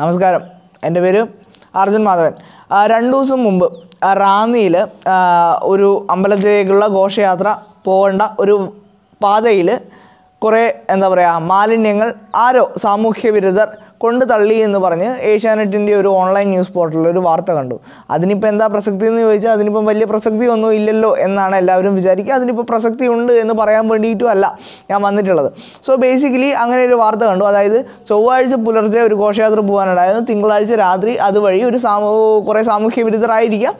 നമസ്കാരം എൻ്റെ പേര് അർജുൻ മാധവൻ രണ്ട് ദിവസം മുമ്പ് റാന്നിയിൽ ഒരു അമ്പലത്തിലേക്കുള്ള ഘോഷയാത്ര പോകേണ്ട ഒരു പാതയിൽ കുറേ എന്താ പറയുക മാലിന്യങ്ങൾ ആരോ സാമൂഹ്യ വിരുദ്ധർ കൊണ്ട് തള്ളി എന്ന് പറഞ്ഞ് ഏഷ്യാനെറ്റിൻ്റെ ഒരു ഓൺലൈൻ ന്യൂസ് പോർട്ടലിൽ ഒരു വാർത്ത കണ്ടു അതിനിപ്പോൾ എന്താ പ്രസക്തി എന്ന് ചോദിച്ചാൽ അതിനിപ്പം വലിയ പ്രസക്തി ഒന്നും ഇല്ലല്ലോ എന്നാണ് എല്ലാവരും വിചാരിക്കുക അതിനിപ്പോൾ പ്രസക്തി ഉണ്ട് എന്ന് പറയാൻ വേണ്ടിയിട്ടും അല്ല ഞാൻ വന്നിട്ടുള്ളത് സോ ബേസിക്കലി അങ്ങനെ ഒരു വാർത്ത കണ്ടു അതായത് ചൊവ്വാഴ്ച പുലർച്ചെ ഒരു ഘോഷയാത്ര പോകാനുണ്ടായിരുന്നു തിങ്കളാഴ്ച രാത്രി അതുവഴി ഒരു കുറേ സാമൂഹ്യ വിരുദ്ധരായിരിക്കാം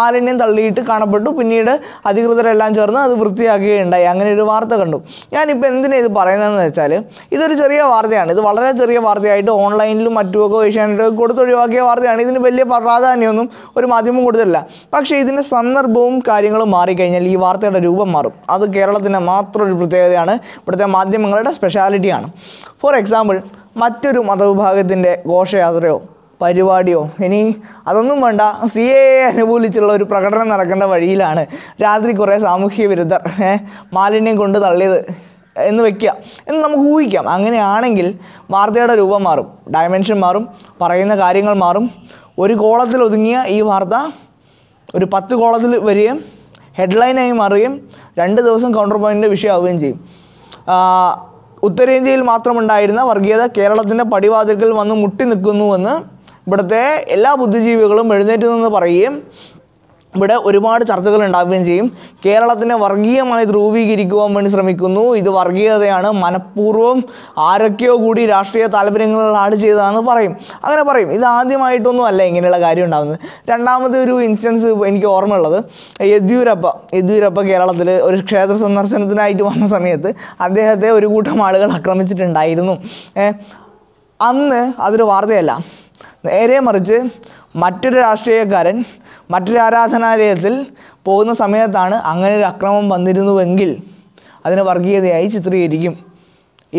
മാലിന്യം തള്ളിയിട്ട് കാണപ്പെട്ടു പിന്നീട് അധികൃതരെല്ലാം ചേർന്ന് അത് വൃത്തിയാക്കുകയുണ്ടായി അങ്ങനെ ഒരു വാർത്ത കണ്ടു ഞാനിപ്പോൾ എന്തിനാണ് ഇത് പറയുന്നതെന്ന് വെച്ചാൽ ഇതൊരു ചെറിയ വാർത്തയാണ് ഇത് വളരെ ചെറിയ വാർത്തയായിട്ട് ഓൺലൈനിലും മറ്റുമൊക്കെ ഏഷ്യാനെറ്റ് ഒഴിവാക്കിയ വാർത്തയാണ് ഇതിന് വലിയ പ്രാധാന്യമൊന്നും ഒരു മാധ്യമം കൊടുത്തില്ല പക്ഷേ ഇതിൻ്റെ സന്ദർഭവും കാര്യങ്ങളും മാറിക്കഴിഞ്ഞാൽ ഈ വാർത്തയുടെ രൂപം മാറും അത് കേരളത്തിൻ്റെ മാത്രം ഒരു പ്രത്യേകതയാണ് ഇവിടുത്തെ മാധ്യമങ്ങളുടെ സ്പെഷ്യാലിറ്റിയാണ് ഫോർ എക്സാമ്പിൾ മറ്റൊരു മതവിഭാഗത്തിൻ്റെ ഘോഷയാത്രയോ പരിപാടിയോ ഇനി അതൊന്നും വേണ്ട സി എ അനുകൂലിച്ചുള്ള ഒരു പ്രകടനം നടക്കേണ്ട വഴിയിലാണ് രാത്രി കുറേ സാമൂഹ്യ വിരുദ്ധർ മാലിന്യം കൊണ്ട് തള്ളിയത് എന്ന് വെക്കുക എന്ന് നമുക്ക് ഊഹിക്കാം അങ്ങനെയാണെങ്കിൽ വാർത്തയുടെ രൂപം മാറും ഡയമെൻഷൻ മാറും പറയുന്ന കാര്യങ്ങൾ മാറും ഒരു കോളത്തിൽ ഒതുങ്ങിയ ഈ വാർത്ത ഒരു പത്ത് കോളത്തിൽ വരികയും ഹെഡ്ലൈനായി മാറുകയും രണ്ട് ദിവസം കൗണ്ടർ പോയിൻ്റിൻ്റെ വിഷയമാവുകയും ചെയ്യും ഉത്തരേന്ത്യയിൽ മാത്രമുണ്ടായിരുന്ന വർഗീയത കേരളത്തിൻ്റെ പടിവാതിൽക്കൽ വന്ന് മുട്ടി നിൽക്കുന്നുവെന്ന് ഇവിടുത്തെ എല്ലാ ബുദ്ധിജീവികളും എഴുന്നേറ്റ് നിന്ന് പറയുകയും ഇവിടെ ഒരുപാട് ചർച്ചകൾ ഉണ്ടാവുകയും ചെയ്യും കേരളത്തിനെ വർഗീയമായി ധ്രുവീകരിക്കുവാൻ വേണ്ടി ശ്രമിക്കുന്നു ഇത് വർഗീയതയാണ് മനഃപൂർവ്വം ആരൊക്കെയോ കൂടി രാഷ്ട്രീയ താല്പര്യങ്ങൾ ആഡ് ചെയ്തതാണെന്ന് പറയും അങ്ങനെ പറയും ഇത് ആദ്യമായിട്ടൊന്നും അല്ല ഇങ്ങനെയുള്ള കാര്യം ഉണ്ടാകുന്നത് രണ്ടാമത്തെ ഒരു ഇൻസ്റ്റൻസ് എനിക്ക് ഓർമ്മയുള്ളത് യെദ്യൂരപ്പ യെദ്യൂരപ്പ കേരളത്തിൽ ഒരു ക്ഷേത്ര സന്ദർശനത്തിനായിട്ട് വന്ന സമയത്ത് അദ്ദേഹത്തെ ഒരു കൂട്ടം ആളുകൾ ആക്രമിച്ചിട്ടുണ്ടായിരുന്നു അന്ന് അതൊരു വാർത്തയല്ല നേരെ മറിച്ച് മറ്റൊരു രാഷ്ട്രീയക്കാരൻ മറ്റൊരു ആരാധനാലയത്തിൽ പോകുന്ന സമയത്താണ് അങ്ങനെ ഒരു അക്രമം വന്നിരുന്നുവെങ്കിൽ അതിന് വർഗീയതയായി ചിത്രീകരിക്കും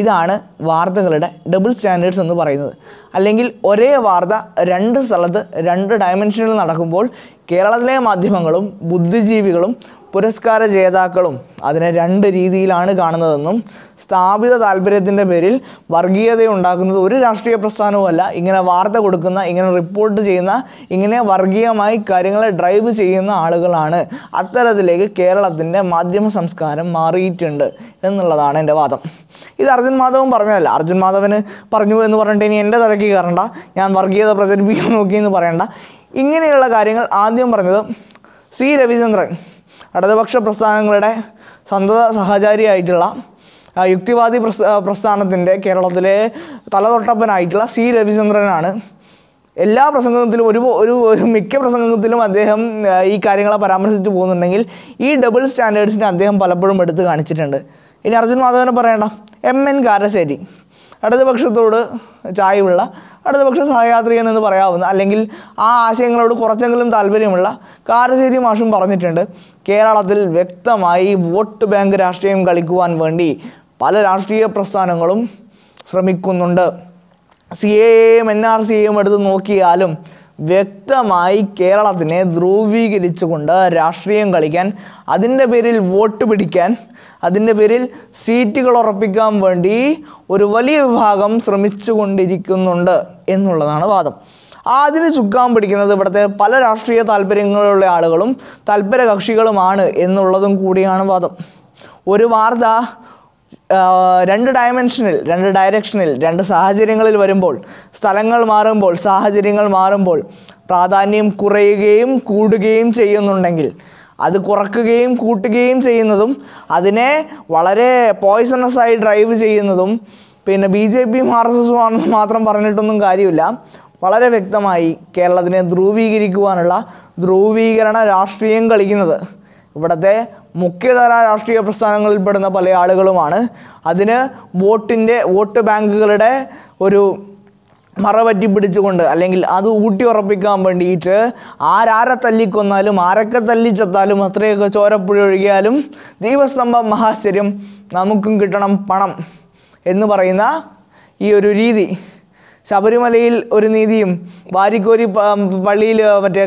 ഇതാണ് വാർത്തകളുടെ ഡബിൾ സ്റ്റാൻഡേർഡ്സ് എന്ന് പറയുന്നത് അല്ലെങ്കിൽ ഒരേ വാർത്ത രണ്ട് സ്ഥലത്ത് രണ്ട് ഡയമെൻഷനിൽ നടക്കുമ്പോൾ കേരളത്തിലെ മാധ്യമങ്ങളും ബുദ്ധിജീവികളും പുരസ്കാര ജേതാക്കളും അതിനെ രണ്ട് രീതിയിലാണ് കാണുന്നതെന്നും സ്ഥാപിത താല്പര്യത്തിൻ്റെ പേരിൽ വർഗീയതയുണ്ടാക്കുന്നത് ഒരു രാഷ്ട്രീയ പ്രസ്ഥാനവുമല്ല ഇങ്ങനെ വാർത്ത കൊടുക്കുന്ന ഇങ്ങനെ റിപ്പോർട്ട് ചെയ്യുന്ന ഇങ്ങനെ വർഗീയമായി കാര്യങ്ങളെ ഡ്രൈവ് ചെയ്യുന്ന ആളുകളാണ് അത്തരത്തിലേക്ക് കേരളത്തിൻ്റെ മാധ്യമ സംസ്കാരം മാറിയിട്ടുണ്ട് എന്നുള്ളതാണ് എൻ്റെ വാദം ഇത് അർജുൻ മാധവും പറഞ്ഞതല്ല അർജുൻ മാധവന് പറഞ്ഞു എന്ന് പറഞ്ഞിട്ട് ഇനി എൻ്റെ തലയ്ക്ക് കയറണ്ട ഞാൻ വർഗീയത പ്രചരിപ്പിക്കാൻ നോക്കിയെന്ന് പറയണ്ട ഇങ്ങനെയുള്ള കാര്യങ്ങൾ ആദ്യം പറഞ്ഞത് സി രവിചന്ദ്രൻ ഇടതുപക്ഷ പ്രസ്ഥാനങ്ങളുടെ സന്തത സഹചാരിയായിട്ടുള്ള യുക്തിവാദി പ്രസ് പ്രസ്ഥാനത്തിൻ്റെ കേരളത്തിലെ തലതൊട്ടപ്പനായിട്ടുള്ള സി രവിചന്ദ്രനാണ് എല്ലാ പ്രസംഗത്തിലും ഒരു ഒരു ഒരു മിക്ക പ്രസംഗത്തിലും അദ്ദേഹം ഈ കാര്യങ്ങളെ പരാമർശിച്ചു പോകുന്നുണ്ടെങ്കിൽ ഈ ഡബിൾ സ്റ്റാൻഡേർഡ്സിനെ അദ്ദേഹം പലപ്പോഴും എടുത്തു കാണിച്ചിട്ടുണ്ട് ഇനി അർജുൻ മാധവനെ പറയണ്ട എം എൻ കാരശ്ശേരി ഇടതുപക്ഷത്തോട് ചായവുള്ള അടുത്തപക്ഷ സഹയാത്രികൻ എന്ന് പറയാവുന്ന അല്ലെങ്കിൽ ആ ആശയങ്ങളോട് കുറച്ചെങ്കിലും താല്പര്യമുള്ള കാരശ്ശേരി മാഷും പറഞ്ഞിട്ടുണ്ട് കേരളത്തിൽ വ്യക്തമായി വോട്ട് ബാങ്ക് രാഷ്ട്രീയം കളിക്കുവാൻ വേണ്ടി പല രാഷ്ട്രീയ പ്രസ്ഥാനങ്ങളും ശ്രമിക്കുന്നുണ്ട് സി എയും എൻ ആർ സിയെയും എടുത്ത് നോക്കിയാലും വ്യക്തമായി കേരളത്തിനെ ധ്രുവീകരിച്ചുകൊണ്ട് രാഷ്ട്രീയം കളിക്കാൻ അതിൻ്റെ പേരിൽ വോട്ട് പിടിക്കാൻ അതിൻ്റെ പേരിൽ സീറ്റുകൾ ഉറപ്പിക്കാൻ വേണ്ടി ഒരു വലിയ വിഭാഗം ശ്രമിച്ചു കൊണ്ടിരിക്കുന്നുണ്ട് എന്നുള്ളതാണ് വാദം അതിന് ചുക്കാൻ പിടിക്കുന്നത് ഇവിടുത്തെ പല രാഷ്ട്രീയ താല്പര്യങ്ങളുള്ള ആളുകളും താല്പര്യ കക്ഷികളുമാണ് എന്നുള്ളതും കൂടിയാണ് വാദം ഒരു വാർത്ത രണ്ട് ഡയമെൻഷനിൽ രണ്ട് ഡയറക്ഷനിൽ രണ്ട് സാഹചര്യങ്ങളിൽ വരുമ്പോൾ സ്ഥലങ്ങൾ മാറുമ്പോൾ സാഹചര്യങ്ങൾ മാറുമ്പോൾ പ്രാധാന്യം കുറയുകയും കൂടുകയും ചെയ്യുന്നുണ്ടെങ്കിൽ അത് കുറക്കുകയും കൂട്ടുകയും ചെയ്യുന്നതും അതിനെ വളരെ പോയിസണസ് ആയി ഡ്രൈവ് ചെയ്യുന്നതും പിന്നെ ബി ജെ പിയും ആർ എസ് എസും ആണെന്ന് മാത്രം പറഞ്ഞിട്ടൊന്നും കാര്യമില്ല വളരെ വ്യക്തമായി കേരളത്തിനെ ധ്രുവീകരിക്കുവാനുള്ള ധ്രുവീകരണ രാഷ്ട്രീയം കളിക്കുന്നത് ഇവിടുത്തെ മുഖ്യധാര രാഷ്ട്രീയ പ്രസ്ഥാനങ്ങളിൽപ്പെടുന്ന പല ആളുകളുമാണ് അതിന് വോട്ടിൻ്റെ വോട്ട് ബാങ്കുകളുടെ ഒരു മറവറ്റി പിടിച്ചുകൊണ്ട് അല്ലെങ്കിൽ അത് ഊട്ടി ഉറപ്പിക്കാൻ വേണ്ടിയിട്ട് ആരാരെ തല്ലിക്കൊന്നാലും ആരൊക്കെ തല്ലിച്ചെത്താലും അത്രയൊക്കെ ചോരപ്പുഴ ഒഴുകിയാലും ദൈവസ്തംഭം മഹാശ്ചര്യം നമുക്കും കിട്ടണം പണം എന്ന് പറയുന്ന ഈ ഒരു രീതി ശബരിമലയിൽ ഒരു നീതിയും വാരിക്കോരി പള്ളിയിൽ മറ്റേ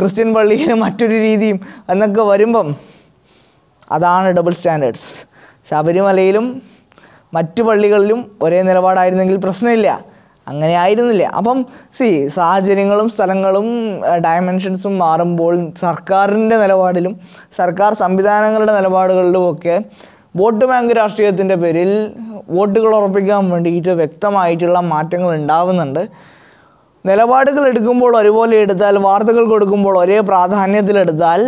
ക്രിസ്ത്യൻ പള്ളിയിൽ മറ്റൊരു രീതിയും എന്നൊക്കെ വരുമ്പം അതാണ് ഡബിൾ സ്റ്റാൻഡേർഡ്സ് ശബരിമലയിലും മറ്റു പള്ളികളിലും ഒരേ നിലപാടായിരുന്നെങ്കിൽ പ്രശ്നമില്ല അങ്ങനെ ആയിരുന്നില്ല അപ്പം സി സാഹചര്യങ്ങളും സ്ഥലങ്ങളും ഡയമെൻഷൻസും മാറുമ്പോൾ സർക്കാരിൻ്റെ നിലപാടിലും സർക്കാർ സംവിധാനങ്ങളുടെ നിലപാടുകളിലും ഒക്കെ വോട്ട് ബാങ്ക് രാഷ്ട്രീയത്തിൻ്റെ പേരിൽ വോട്ടുകൾ ഉറപ്പിക്കാൻ വേണ്ടിയിട്ട് വ്യക്തമായിട്ടുള്ള മാറ്റങ്ങൾ ഉണ്ടാവുന്നുണ്ട് നിലപാടുകൾ എടുക്കുമ്പോൾ ഒരുപോലെ എടുത്താൽ വാർത്തകൾ കൊടുക്കുമ്പോൾ ഒരേ പ്രാധാന്യത്തിലെടുത്താൽ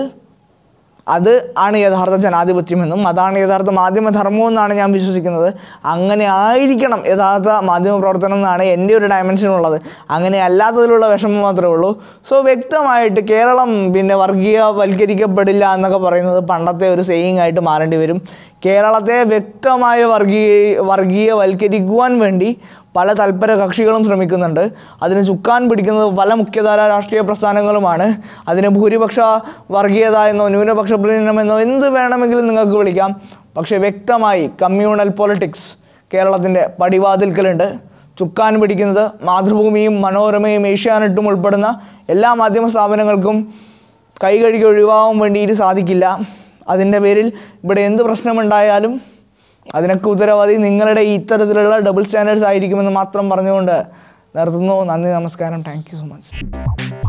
അത് ആണ് യഥാർത്ഥ ജനാധിപത്യമെന്നും അതാണ് യഥാർത്ഥ മാധ്യമധർമ്മം എന്നാണ് ഞാൻ വിശ്വസിക്കുന്നത് അങ്ങനെ ആയിരിക്കണം യഥാർത്ഥ മാധ്യമ പ്രവർത്തനം എന്നാണ് എൻ്റെ ഒരു ഡയമെൻഷനുള്ളത് അങ്ങനെ അല്ലാത്തതിലുള്ള വിഷമം മാത്രമേ ഉള്ളൂ സോ വ്യക്തമായിട്ട് കേരളം പിന്നെ വർഗീയവൽക്കരിക്കപ്പെടില്ല എന്നൊക്കെ പറയുന്നത് പണ്ടത്തെ ഒരു സെയിങ് ആയിട്ട് മാറേണ്ടി വരും കേരളത്തെ വ്യക്തമായ വർഗീയ വർഗീയവൽക്കരിക്കുവാൻ വേണ്ടി പല തൽപര കക്ഷികളും ശ്രമിക്കുന്നുണ്ട് അതിന് ചുക്കാൻ പിടിക്കുന്നത് പല മുഖ്യധാര രാഷ്ട്രീയ പ്രസ്ഥാനങ്ങളുമാണ് അതിന് ഭൂരിപക്ഷ വർഗീയത എന്നോ ന്യൂനപക്ഷ പ്രീണനം എന്നോ എന്ത് വേണമെങ്കിലും നിങ്ങൾക്ക് വിളിക്കാം പക്ഷേ വ്യക്തമായി കമ്മ്യൂണൽ പൊളിറ്റിക്സ് കേരളത്തിൻ്റെ പടിവാതിൽക്കലുണ്ട് ചുക്കാൻ പിടിക്കുന്നത് മാതൃഭൂമിയും മനോരമയും ഏഷ്യാനെട്ടും ഉൾപ്പെടുന്ന എല്ലാ മാധ്യമ സ്ഥാപനങ്ങൾക്കും കൈകഴുകി ഒഴിവാകാൻ വേണ്ടിയിട്ട് സാധിക്കില്ല അതിൻ്റെ പേരിൽ ഇവിടെ എന്ത് പ്രശ്നമുണ്ടായാലും അതിനൊക്കെ ഉത്തരവാദി നിങ്ങളുടെ ഇത്തരത്തിലുള്ള ഡബിൾ സ്റ്റാൻഡേർഡ്സ് ആയിരിക്കുമെന്ന് മാത്രം പറഞ്ഞുകൊണ്ട് നിർത്തുന്നു നന്ദി നമസ്കാരം താങ്ക് സോ മച്ച്